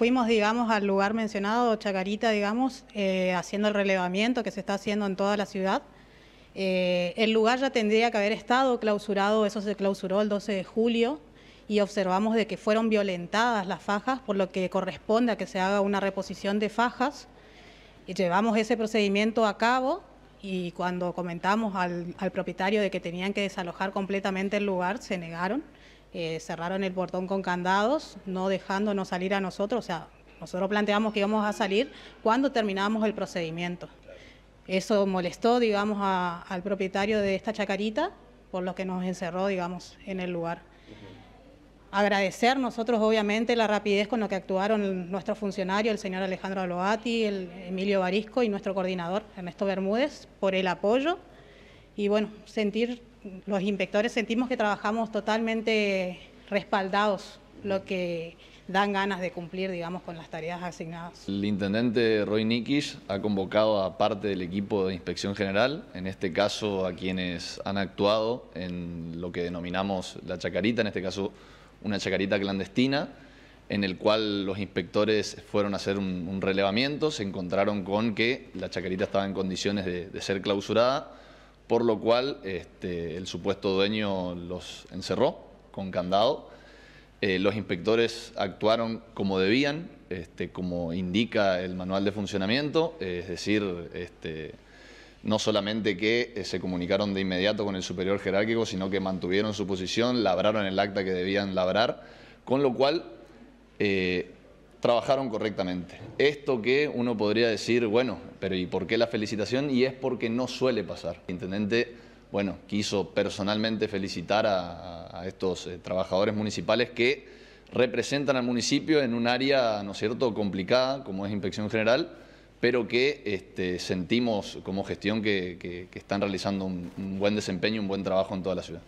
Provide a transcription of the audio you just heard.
fuimos, digamos, al lugar mencionado, Chacarita, digamos, eh, haciendo el relevamiento que se está haciendo en toda la ciudad. Eh, el lugar ya tendría que haber estado clausurado, eso se clausuró el 12 de julio y observamos de que fueron violentadas las fajas, por lo que corresponde a que se haga una reposición de fajas. llevamos ese procedimiento a cabo y cuando comentamos al propietario de que tenían que desalojar completamente el lugar, se negaron eh, cerraron el portón con candados, no dejándonos salir a nosotros, o sea, nosotros planteamos que íbamos a salir cuando terminábamos el procedimiento. Eso molestó, digamos, al propietario de esta chacarita, por lo que nos encerró, digamos, en el lugar. Agradecer nosotros, obviamente, la rapidez con la que actuaron nuestros funcionarios, el señor Alejandro Aloati, el Emilio Barisco y nuestro coordinador, Ernesto Bermúdez, por el apoyo. Y bueno, sentir los inspectores sentimos que trabajamos totalmente respaldados, lo que dan ganas de cumplir, digamos, con las tareas asignadas. El intendente Roy Nikish ha convocado a parte del equipo de inspección general, en este caso a quienes han actuado en lo que denominamos la chacarita, en este caso una chacarita clandestina, en el cual los inspectores fueron a hacer un, relevamiento, se encontraron con que la chacarita estaba en condiciones de ser clausurada, por lo cual este, el supuesto dueño los encerró con candado. Eh, los inspectores actuaron como debían, este, como indica el manual de funcionamiento, es decir, este, no solamente que eh, se comunicaron de inmediato con el superior jerárquico, sino que mantuvieron su posición, labraron el acta que debían labrar, con lo cual eh, trabajaron correctamente. Esto que uno podría decir, bueno, pero ¿y por qué la felicitación? Y es porque no suele pasar. El intendente, bueno, quiso personalmente felicitar a, estos eh, trabajadores municipales que representan al municipio en un área, ¿no es cierto?, complicada, como es Inspección General, pero que este, sentimos como gestión que, están realizando un buen desempeño, un buen trabajo en toda la ciudad.